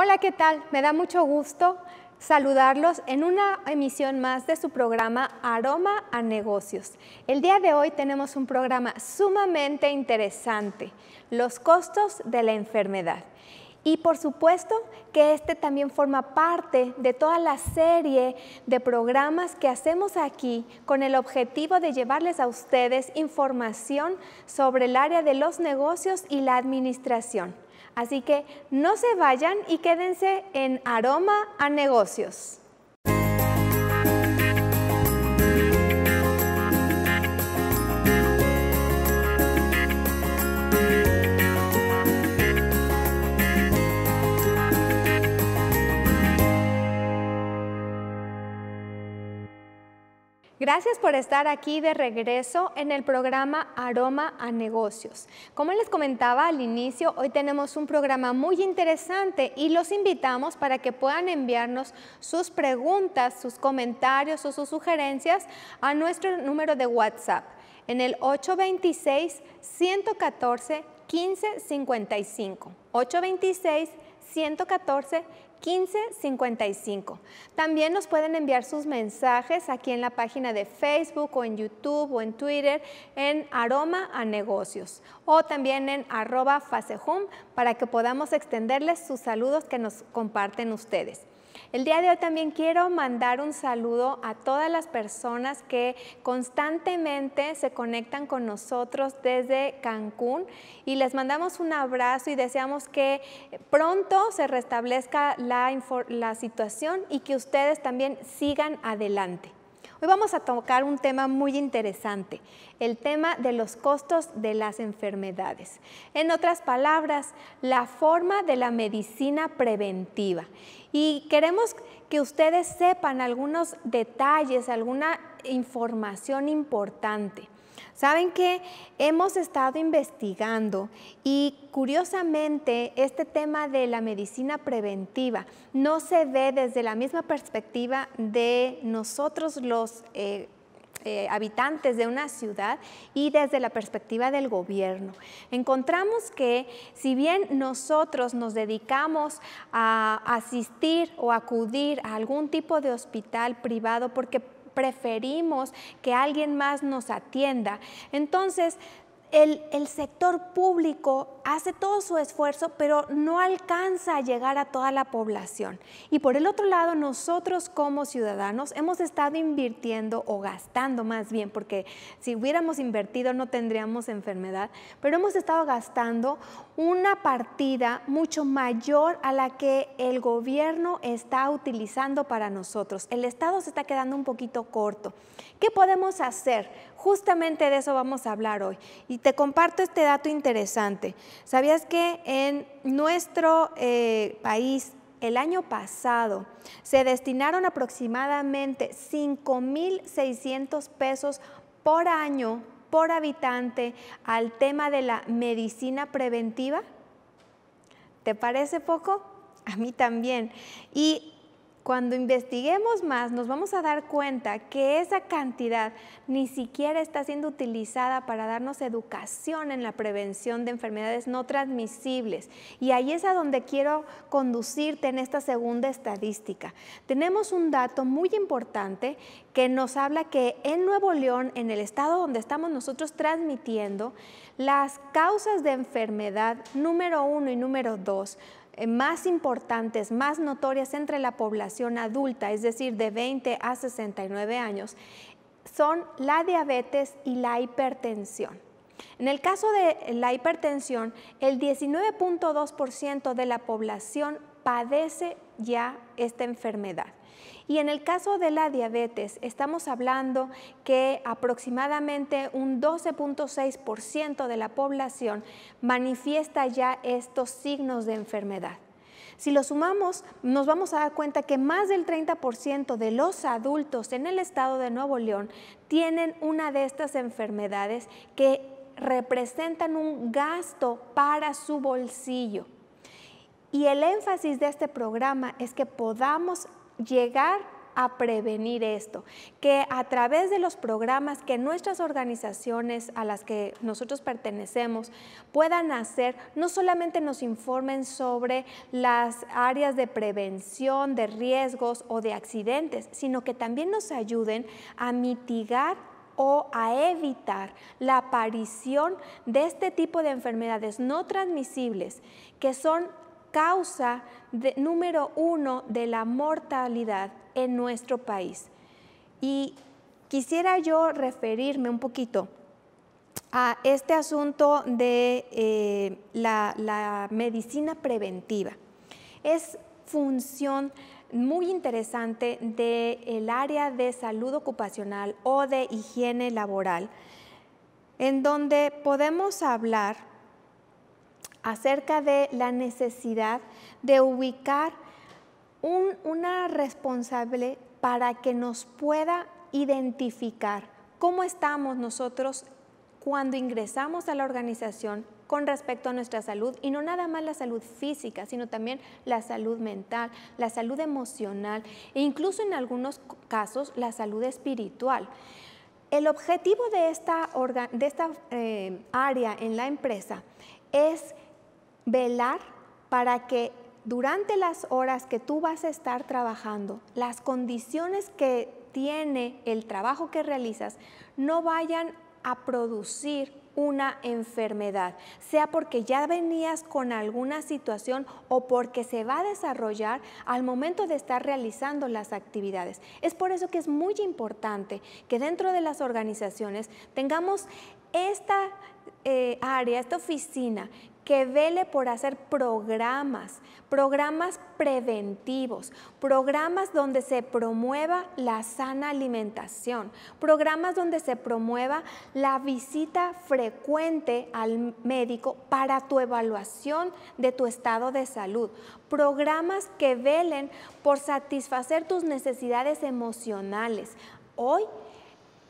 Hola, ¿qué tal? Me da mucho gusto saludarlos en una emisión más de su programa Aroma a Negocios. El día de hoy tenemos un programa sumamente interesante, los costos de la enfermedad. Y por supuesto que este también forma parte de toda la serie de programas que hacemos aquí con el objetivo de llevarles a ustedes información sobre el área de los negocios y la administración. Así que no se vayan y quédense en Aroma a Negocios. Gracias por estar aquí de regreso en el programa Aroma a Negocios. Como les comentaba al inicio, hoy tenemos un programa muy interesante y los invitamos para que puedan enviarnos sus preguntas, sus comentarios o sus sugerencias a nuestro número de WhatsApp en el 826 114 1555. 826 114 1555. 1555. También nos pueden enviar sus mensajes aquí en la página de Facebook o en YouTube o en Twitter en Aroma a Negocios o también en arroba facehum para que podamos extenderles sus saludos que nos comparten ustedes. El día de hoy también quiero mandar un saludo a todas las personas que constantemente se conectan con nosotros desde Cancún y les mandamos un abrazo y deseamos que pronto se restablezca la, la situación y que ustedes también sigan adelante. Hoy vamos a tocar un tema muy interesante, el tema de los costos de las enfermedades. En otras palabras, la forma de la medicina preventiva. Y queremos que ustedes sepan algunos detalles, alguna información importante. Saben que hemos estado investigando y curiosamente este tema de la medicina preventiva no se ve desde la misma perspectiva de nosotros los eh, eh, habitantes de una ciudad y desde la perspectiva del gobierno. Encontramos que si bien nosotros nos dedicamos a asistir o acudir a algún tipo de hospital privado porque preferimos que alguien más nos atienda. Entonces, el, sector público hace todo su esfuerzo, pero no alcanza a llegar a toda la población. Y por el otro lado, nosotros como ciudadanos hemos estado invirtiendo o gastando más bien, porque si hubiéramos invertido no tendríamos enfermedad, pero hemos estado gastando una partida mucho mayor a la que el gobierno está utilizando para nosotros. El Estado se está quedando un poquito corto. ¿Qué podemos hacer? Justamente de eso vamos a hablar hoy. Y te comparto este dato interesante. ¿Sabías que en nuestro eh, país el año pasado se destinaron aproximadamente 5.600 pesos por año por habitante al tema de la medicina preventiva? ¿Te parece poco? A mí también. Y cuando investiguemos más, nos vamos a dar cuenta que esa cantidad ni siquiera está siendo utilizada para darnos educación en la prevención de enfermedades no transmisibles. Y ahí es a donde quiero conducirte en esta segunda estadística. Tenemos un dato muy importante que nos habla que en Nuevo León, en el estado donde estamos nosotros transmitiendo, las causas de enfermedad número uno y número dos eh, más importantes, más notorias entre la población adulta, es decir, de 20 a 69 años, son la diabetes y la hipertensión. En el caso de la hipertensión, el 19.2% de la población padece ya esta enfermedad. Y en el caso de la diabetes, estamos hablando que aproximadamente un 12.6% de la población manifiesta ya estos signos de enfermedad. Si lo sumamos, nos vamos a dar cuenta que más del 30% de los adultos en el estado de Nuevo León tienen una de estas enfermedades que representan un gasto para su bolsillo. Y el énfasis de este programa es que podamos llegar a prevenir esto, que a través de los programas que nuestras organizaciones a las que nosotros pertenecemos puedan hacer, no solamente nos informen sobre las áreas de prevención de riesgos o de accidentes, sino que también nos ayuden a mitigar o a evitar la aparición de este tipo de enfermedades no transmisibles, que son causa número uno de la mortalidad en nuestro país. Y quisiera yo referirme un poquito a este asunto de eh, la, medicina preventiva. Es función muy interesante del área de salud ocupacional o de higiene laboral, en donde podemos hablar acerca de la necesidad de ubicar una responsable para que nos pueda identificar cómo estamos nosotros cuando ingresamos a la organización con respecto a nuestra salud y no nada más la salud física, sino también la salud mental, la salud emocional e incluso en algunos casos la salud espiritual. El objetivo de esta, de esta eh, área en la empresa es velar para que durante las horas que tú vas a estar trabajando, las condiciones que tiene el trabajo que realizas no vayan a producir una enfermedad, sea porque ya venías con alguna situación o porque se va a desarrollar al momento de estar realizando las actividades. Es por eso que es muy importante que dentro de las organizaciones tengamos esta eh, área, esta oficina que vele por hacer programas, programas preventivos, programas donde se promueva la sana alimentación, programas donde se promueva la visita frecuente al médico para tu evaluación de tu estado de salud, programas que velen por satisfacer tus necesidades emocionales. Hoy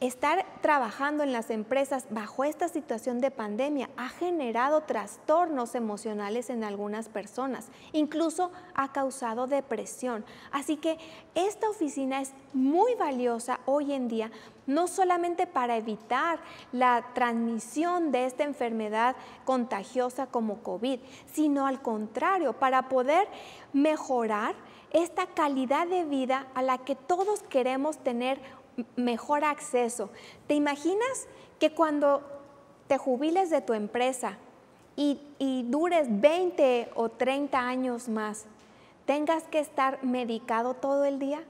Estar trabajando en las empresas bajo esta situación de pandemia ha generado trastornos emocionales en algunas personas, incluso ha causado depresión. Así que esta oficina es muy valiosa hoy en día, no solamente para evitar la transmisión de esta enfermedad contagiosa como COVID, sino al contrario, para poder mejorar esta calidad de vida a la que todos queremos tener mejor acceso. ¿Te imaginas que cuando te jubiles de tu empresa y, dures 20 o 30 años más, tengas que estar medicado todo el día?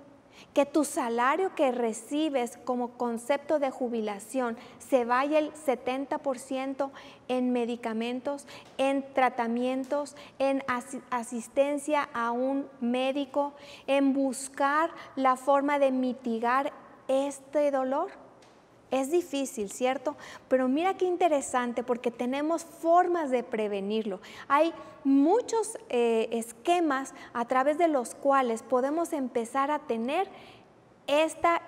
Que tu salario que recibes como concepto de jubilación se vaya el 70% en medicamentos, en tratamientos, en asistencia a un médico, en buscar la forma de mitigar este dolor. Es difícil, ¿cierto? Pero mira qué interesante porque tenemos formas de prevenirlo. Hay muchos eh, esquemas a través de los cuales podemos empezar a tener esta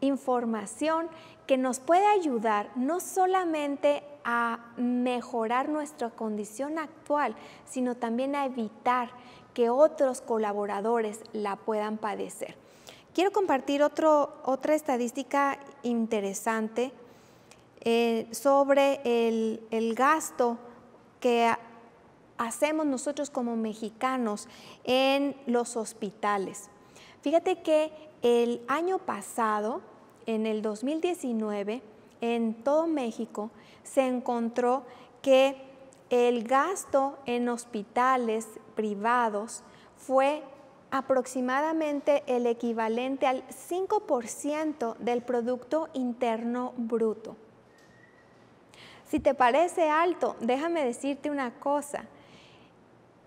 información que nos puede ayudar no solamente a mejorar nuestra condición actual, sino también a evitar que otros colaboradores la puedan padecer. Quiero compartir otro, otra estadística interesante eh, sobre el, el, gasto que hacemos nosotros como mexicanos en los hospitales. Fíjate que el año pasado, en el 2019, en todo México se encontró que el gasto en hospitales privados fue aproximadamente el equivalente al 5% del Producto Interno Bruto. Si te parece alto, déjame decirte una cosa.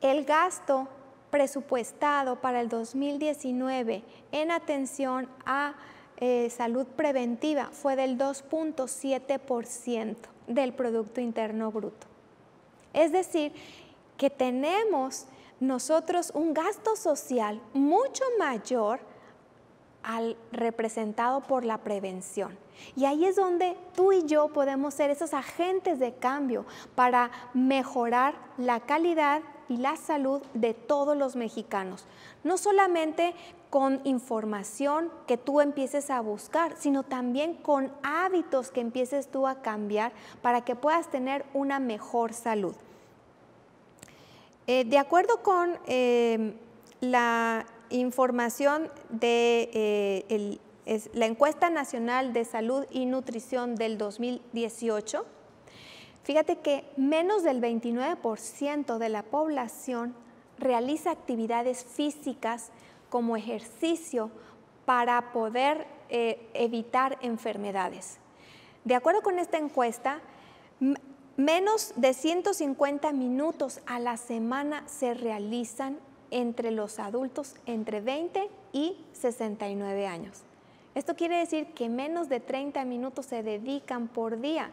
El gasto presupuestado para el 2019 en atención a eh, salud preventiva fue del 2.7% del Producto Interno Bruto. Es decir, que tenemos nosotros un gasto social mucho mayor al representado por la prevención. Y ahí es donde tú y yo podemos ser esos agentes de cambio para mejorar la calidad y la salud de todos los mexicanos. No solamente con información que tú empieces a buscar, sino también con hábitos que empieces tú a cambiar para que puedas tener una mejor salud. Eh, de acuerdo con em, la información de eh, la encuesta nacional de salud y nutrición del 2018, fíjate que menos del 29% de la población realiza actividades físicas como ejercicio para poder eh, evitar enfermedades. De acuerdo con esta encuesta, Menos de 150 minutos a la semana se realizan entre los adultos entre 20 y 69 años. Esto quiere decir que menos de 30 minutos se dedican por día.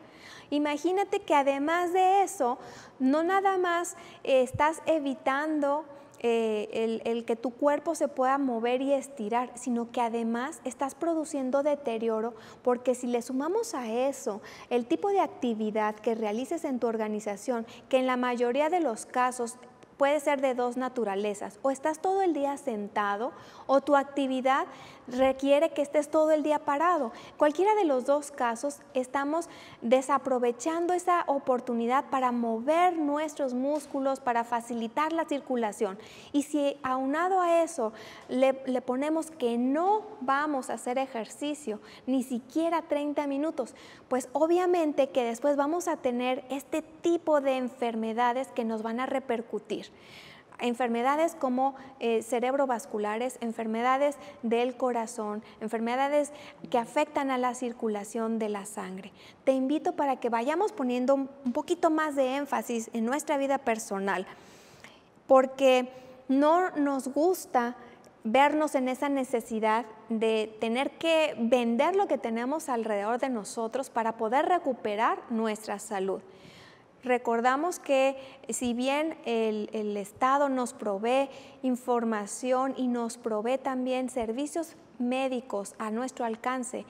Imagínate que además de eso, no nada más estás evitando eh, el, que tu cuerpo se pueda mover y estirar, sino que además estás produciendo deterioro porque si le sumamos a eso el tipo de actividad que realices en tu organización, que en la mayoría de los casos puede ser de dos naturalezas. O estás todo el día sentado o tu actividad requiere que estés todo el día parado. Cualquiera de los dos casos estamos desaprovechando esa oportunidad para mover nuestros músculos, para facilitar la circulación. Y si aunado a eso le, le ponemos que no vamos a hacer ejercicio, ni siquiera 30 minutos, pues obviamente que después vamos a tener este tipo de enfermedades que nos van a repercutir enfermedades como eh, cerebrovasculares, enfermedades del corazón, enfermedades que afectan a la circulación de la sangre. Te invito para que vayamos poniendo un poquito más de énfasis en nuestra vida personal, porque no nos gusta vernos en esa necesidad de tener que vender lo que tenemos alrededor de nosotros para poder recuperar nuestra salud. Recordamos que si bien el, Estado nos provee información y nos provee también servicios médicos a nuestro alcance,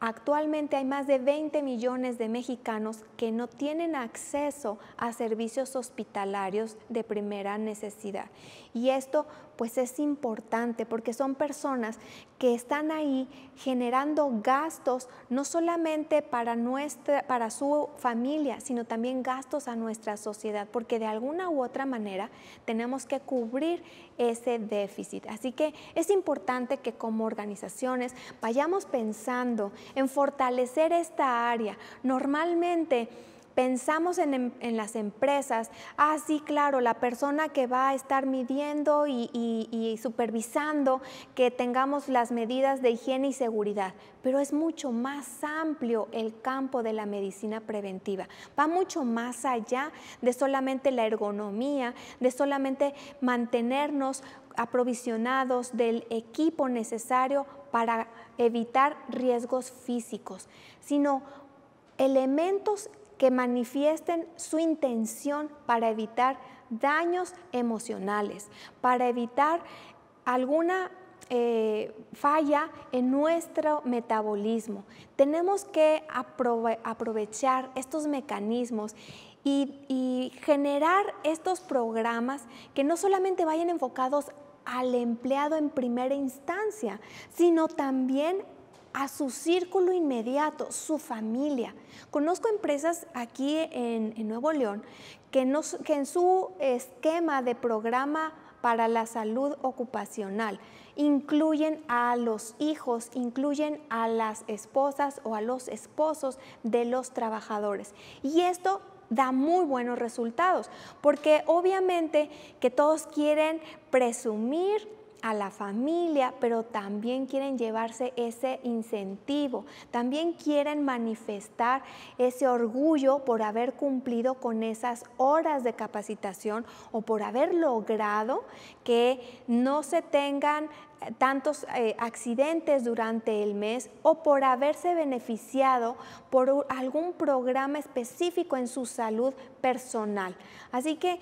actualmente hay más de 20 millones de mexicanos que no tienen acceso a servicios hospitalarios de primera necesidad. Y esto pues es importante porque son personas que están ahí generando gastos no solamente para, nuestra, para su familia, sino también gastos a nuestra sociedad, porque de alguna u otra manera tenemos que cubrir ese déficit. Así que es importante que como organizaciones vayamos pensando en fortalecer esta área. Normalmente Pensamos em, en, las empresas, ah, sí, claro, la persona que va a estar midiendo y, y supervisando que tengamos las medidas de higiene y seguridad, pero es mucho más amplio el campo de la medicina preventiva, va mucho más allá de solamente la ergonomía, de solamente mantenernos aprovisionados del equipo necesario para evitar riesgos físicos, sino elementos que manifiesten su intención para evitar daños emocionales, para evitar alguna eh, falla en nuestro metabolismo. Tenemos que aprovechar estos mecanismos y, y generar estos programas que no solamente vayan enfocados al empleado en primera instancia, sino también a su círculo inmediato, su familia. Conozco empresas aquí en, Nuevo León que en su esquema de programa para la salud ocupacional. Incluyen a los hijos, incluyen a las esposas o a los esposos de los trabajadores. Y esto da muy buenos resultados, porque obviamente que todos quieren presumir a la familia, pero también quieren llevarse ese incentivo, también quieren manifestar ese orgullo por haber cumplido con esas horas de capacitación o por haber logrado que no se tengan eh, tantos eh, accidentes durante el mes o por haberse beneficiado por algún programa específico en su salud personal. Así que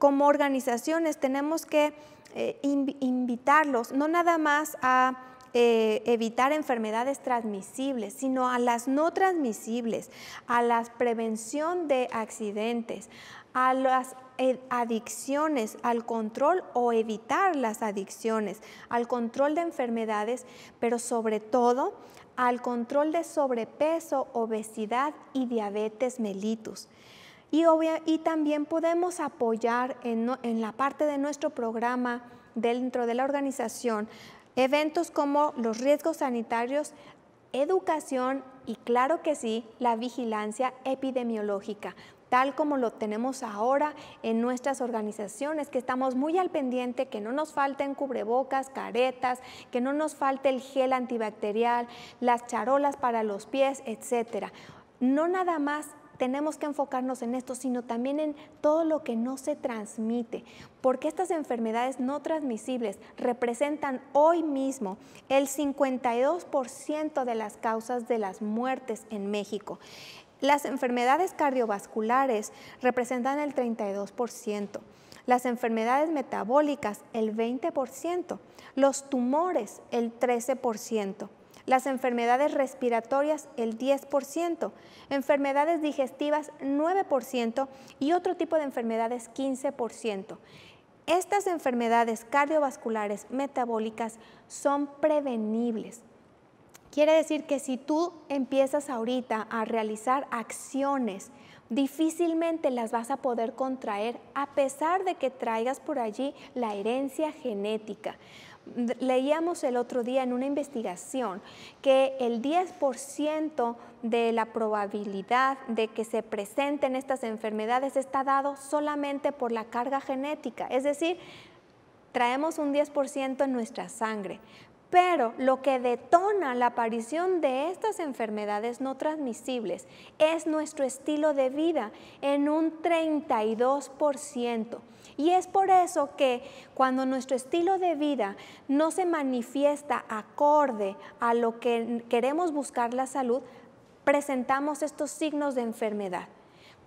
como organizaciones tenemos que eh, invitarlos, no nada más a eh, evitar enfermedades transmisibles, sino a las no transmisibles, a la prevención de accidentes, a las e, adicciones, al control o evitar las adicciones, al control de enfermedades, pero sobre todo al control de sobrepeso, obesidad y diabetes mellitus. Y, obvia, y también podemos apoyar en, la parte de nuestro programa dentro de la organización eventos como los riesgos sanitarios, educación y claro que sí, la vigilancia epidemiológica, tal como lo tenemos ahora en nuestras organizaciones, que estamos muy al pendiente, que no nos falten cubrebocas, caretas, que no nos falte el gel antibacterial, las charolas para los pies, etcétera. No nada más tenemos que enfocarnos en esto, sino también en todo lo que no se transmite, porque estas enfermedades no transmisibles representan hoy mismo el 52% de las causas de las muertes en México. Las enfermedades cardiovasculares representan el 32%, las enfermedades metabólicas el 20%, los tumores el 13% las enfermedades respiratorias el 10%, enfermedades digestivas 9% y otro tipo de enfermedades 15%. Estas enfermedades cardiovasculares metabólicas son prevenibles. Quiere decir que si tú empiezas ahorita a realizar acciones, difícilmente las vas a poder contraer a pesar de que traigas por allí la herencia genética. Leíamos el otro día en una investigación que el 10% de la probabilidad de que se presenten estas enfermedades está dado solamente por la carga genética, es decir, traemos un 10% en nuestra sangre, pero lo que detona la aparición de estas enfermedades no transmisibles es nuestro estilo de vida en un 32%. Y es por eso que cuando nuestro estilo de vida no se manifiesta acorde a lo que queremos buscar la salud, presentamos estos signos de enfermedad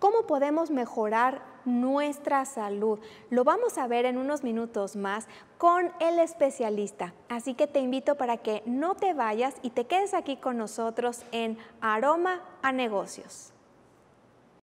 cómo podemos mejorar nuestra salud. Lo vamos a ver en unos minutos más con el especialista. Así que te invito para que no te vayas y te quedes aquí con nosotros en Aroma a Negocios.